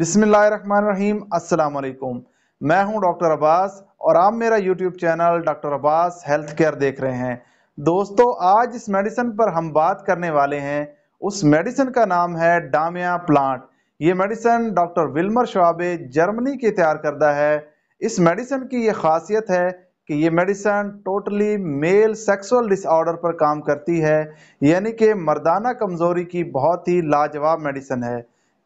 बिसमीम अल्लाम मैं हूं डॉक्टर अब्बास और आप मेरा YouTube channel doctor Abbas health care देख रहे हैं दोस्तों आज इस मेडिसिन पर हम बात करने वाले हैं उस मेडिसिन का नाम है डामिया प्लांट ये medicine doctor Willmar Schwabe Germany के तैयार करता है इस मेडिसिन की ये खासियत है कि ये medicine totally male sexual disorder पर काम करती है यानी कि मर्दाना कमज़ोरी की बहुत ही लाजवाब मेडिसन है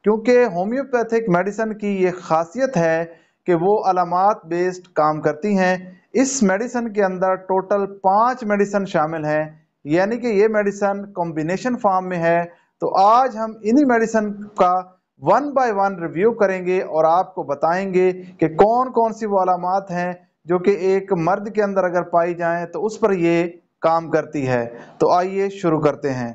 क्योंकि होम्योपैथिक मेडिसन की ये खासियत है कि वो अलामत बेस्ड काम करती हैं इस मेडिसन के अंदर टोटल पाँच मेडिसन शामिल हैं यानी कि ये मेडिसन कॉम्बिनेशन फॉर्म में है तो आज हम इन्हीं मेडिसन का वन बाय वन रिव्यू करेंगे और आपको बताएंगे कि कौन कौन सी वो अलामत हैं जो कि एक मर्द के अंदर अगर पाई जाए तो उस पर ये काम करती है तो आइए शुरू करते हैं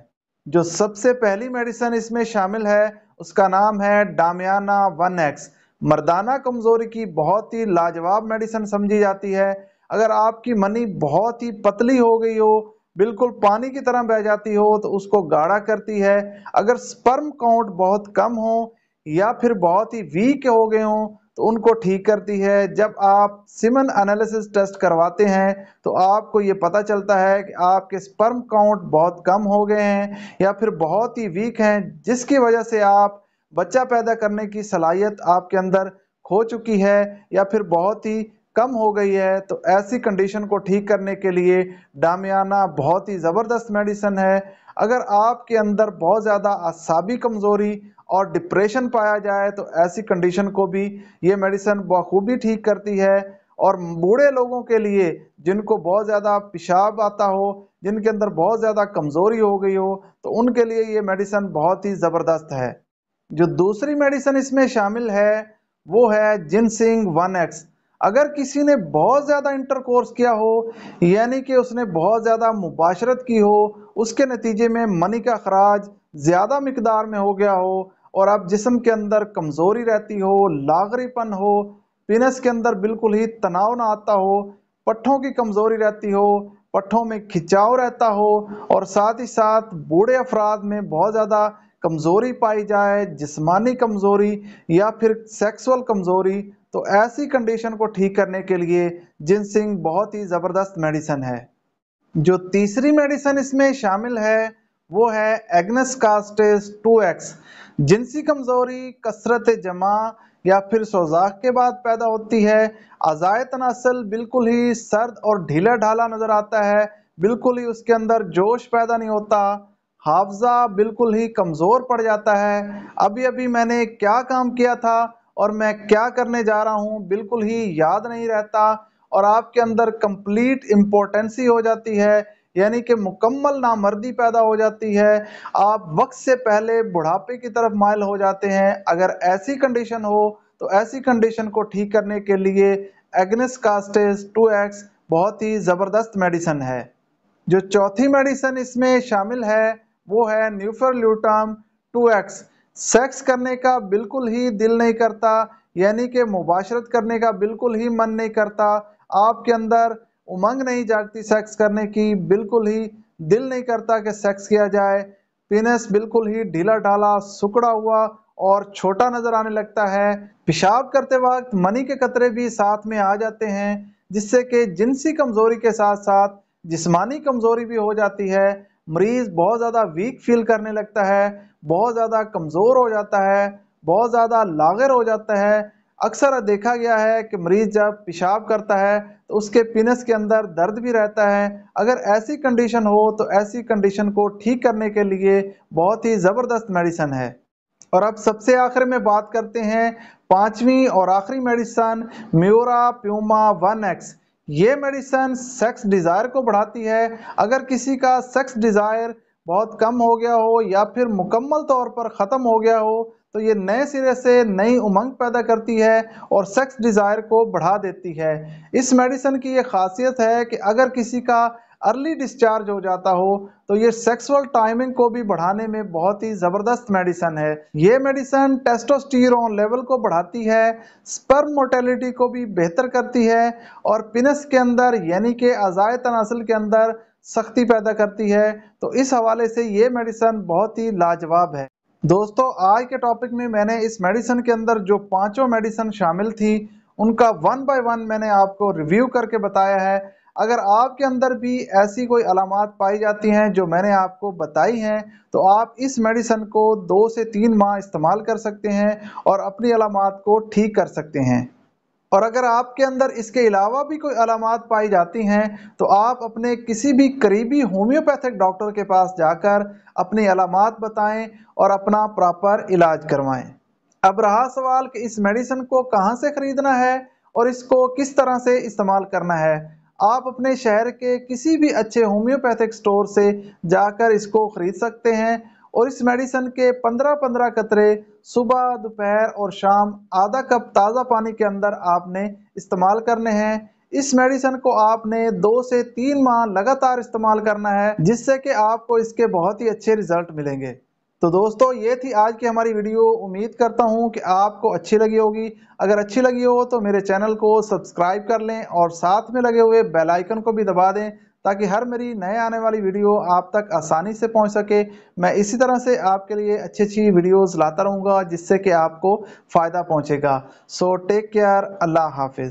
जो सबसे पहली मेडिसन इसमें शामिल है उसका नाम है डामियाना वन एक्स मर्दाना कमज़ोरी की बहुत ही लाजवाब मेडिसिन समझी जाती है अगर आपकी मनी बहुत ही पतली हो गई हो बिल्कुल पानी की तरह बह जाती हो तो उसको गाढ़ा करती है अगर स्पर्म काउंट बहुत कम हो या फिर बहुत ही वीक हो गए हों तो उनको ठीक करती है जब आप सिमन एनालिसिस टेस्ट करवाते हैं तो आपको ये पता चलता है कि आपके स्पर्म काउंट बहुत कम हो गए हैं या फिर बहुत ही वीक हैं जिसकी वजह से आप बच्चा पैदा करने की सलाहियत आपके अंदर खो चुकी है या फिर बहुत ही कम हो गई है तो ऐसी कंडीशन को ठीक करने के लिए डामियाना बहुत ही ज़बरदस्त मेडिसन है अगर आपके अंदर बहुत ज़्यादा असाबी कमज़ोरी और डिप्रेशन पाया जाए तो ऐसी कंडीशन को भी ये मेडिसन बखूबी ठीक करती है और बूढ़े लोगों के लिए जिनको बहुत ज़्यादा पेशाब आता हो जिनके अंदर बहुत ज़्यादा कमज़ोरी हो गई हो तो उनके लिए ये मेडिसन बहुत ही ज़बरदस्त है जो दूसरी मेडिसन इसमें शामिल है वो है जिनसिंग वन एक्स अगर किसी ने बहुत ज़्यादा इंटरकोर्स किया हो यानी कि उसने बहुत ज़्यादा मुबाशरत की हो उसके नतीजे में मनी का खराज ज़्यादा मकदार में हो गया हो और आप जिसम के अंदर कमज़ोरी रहती हो लागरीपन हो पिनस के अंदर बिल्कुल ही तनाव ना आता हो पट्ठों की कमज़ोरी रहती हो पट्ठों में खिंचाव रहता हो और साथ ही साथ बूढ़े अफराद में बहुत ज़्यादा कमज़ोरी पाई जाए जिस्मानी कमज़ोरी या फिर सेक्सुअल कमज़ोरी तो ऐसी कंडीशन को ठीक करने के लिए जिनसिंग बहुत ही ज़बरदस्त मेडिसन है जो तीसरी मेडिसन इसमें शामिल है वो है एग्नस कास्टेस एक्स जिनसी कमज़ोरी कसरत जमा या फिर सोजाक के बाद पैदा होती है आज़ाय तनासल बिल्कुल ही सर्द और ढीला ढाला नज़र आता है बिल्कुल ही उसके अंदर जोश पैदा नहीं होता हाफजा बिल्कुल ही कमज़ोर पड़ जाता है अभी अभी मैंने क्या काम किया था और मैं क्या करने जा रहा हूँ बिल्कुल ही याद नहीं रहता और आपके अंदर कंप्लीट इम्पोर्टेंसी हो जाती है यानी कि मुकम्मल नामर्दी पैदा हो जाती है आप वक्त से पहले बुढ़ापे की तरफ मायल हो जाते हैं अगर ऐसी कंडीशन हो तो ऐसी कंडीशन को ठीक करने के लिए एग्नेस कास्टेस एक्स बहुत ही ज़बरदस्त मेडिसन है जो चौथी मेडिसन इसमें शामिल है वो है न्यूफर ल्यूटाम एक्स सेक्स करने का बिल्कुल ही दिल नहीं करता यानी कि मुबाशरत करने का बिल्कुल ही मन नहीं करता आपके अंदर उमंग नहीं जागती सेक्स करने की बिल्कुल ही दिल नहीं करता कि सेक्स किया जाए पिनस बिल्कुल ही ढीला ढाला सुकड़ा हुआ और छोटा नज़र आने लगता है पेशाब करते वक्त मनी के कतरे भी साथ में आ जाते हैं जिससे कि जिनसी कमज़ोरी के साथ साथ जिस्मानी कमज़ोरी भी हो जाती है मरीज़ बहुत ज़्यादा वीक फील करने लगता है बहुत ज़्यादा कमज़ोर हो जाता है बहुत ज़्यादा लागर हो जाता है अक्सर देखा गया है कि मरीज जब पेशाब करता है तो उसके पिनस के अंदर दर्द भी रहता है अगर ऐसी कंडीशन हो तो ऐसी कंडीशन को ठीक करने के लिए बहुत ही ज़बरदस्त मेडिसन है और अब सबसे आखिर में बात करते हैं पांचवी और आखिरी medicine Muira Puama one X ये मेडिसन सेक्स डिज़ायर को बढ़ाती है अगर किसी का सेक्स डिज़ायर बहुत कम हो गया हो या फिर मुकम्मल तौर पर ख़त्म हो गया हो तो ये नए सिरे से नई उमंग पैदा करती है और सेक्स डिज़ायर को बढ़ा देती है इस मेडिसन की ये खासियत है कि अगर किसी का अर्ली डिस्चार्ज हो जाता हो तो ये सेक्सुअल टाइमिंग को भी बढ़ाने में बहुत ही ज़बरदस्त मेडिसन है ये मेडिसन टेस्टोस्टीरोन लेवल को बढ़ाती है स्पर्म मोटेलिटी को भी बेहतर करती है और पिनस के अंदर यानी कि अज़ाय तनासल के अंदर सख्ती पैदा करती है तो इस हवाले से ये मेडिसन बहुत ही लाजवाब है दोस्तों आज के टॉपिक में मैंने इस मेडिसिन के अंदर जो पांचों मेडिसिन शामिल थी उनका वन बाय वन मैंने आपको रिव्यू करके बताया है अगर आपके अंदर भी ऐसी कोई अलामत पाई जाती हैं जो मैंने आपको बताई हैं तो आप इस मेडिसन को दो से तीन माह इस्तेमाल कर सकते हैं और अपनी अलामत को ठीक कर सकते हैं और अगर आपके अंदर इसके अलावा भी कोई अलामत पाई जाती हैं तो आप अपने किसी भी करीबी होम्योपैथिक डॉक्टर के पास जाकर अपनी अलामत बताएं और अपना प्रॉपर इलाज करवाएं अब रहा सवाल कि इस मेडिसिन को कहाँ से ख़रीदना है और इसको किस तरह से इस्तेमाल करना है आप अपने शहर के किसी भी अच्छे होम्योपैथिक स्टोर से जाकर इसको ख़रीद सकते हैं और इस मेडिसन के 15-15 कतरे सुबह दोपहर और शाम आधा कप ताज़ा पानी के अंदर आपने इस्तेमाल करने हैं इस मेडिसन को आपने दो से तीन माह लगातार इस्तेमाल करना है जिससे कि आपको इसके बहुत ही अच्छे रिजल्ट मिलेंगे तो दोस्तों ये थी आज की हमारी वीडियो उम्मीद करता हूँ कि आपको अच्छी लगी होगी अगर अच्छी लगी हो तो मेरे चैनल को सब्सक्राइब कर लें और साथ में लगे हुए बेल आइकन को भी दबा दें ताकि हर मेरी नए आने वाली वीडियो आप तक आसानी से पहुंच सके मैं इसी तरह से आपके लिए अच्छी अच्छी वीडियोस लाता रहूँगा जिससे कि आपको फ़ायदा पहुंचेगा सो टेक केयर अल्लाह हाफिज़